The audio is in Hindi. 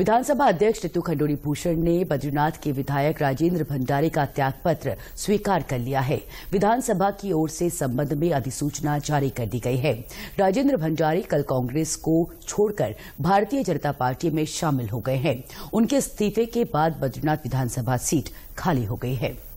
विधानसभा अध्यक्ष रितु खंडूरी भूषण ने बद्रीनाथ के विधायक राजेंद्र भंडारी का त्यागपत्र स्वीकार कर लिया है विधानसभा की ओर से संबंध में अधिसूचना जारी कर दी गई है राजेंद्र भंडारी कल कांग्रेस को छोड़कर भारतीय जनता पार्टी में शामिल हो गए हैं उनके इस्तीफे के बाद बद्रीनाथ विधानसभा सीट खाली हो गई है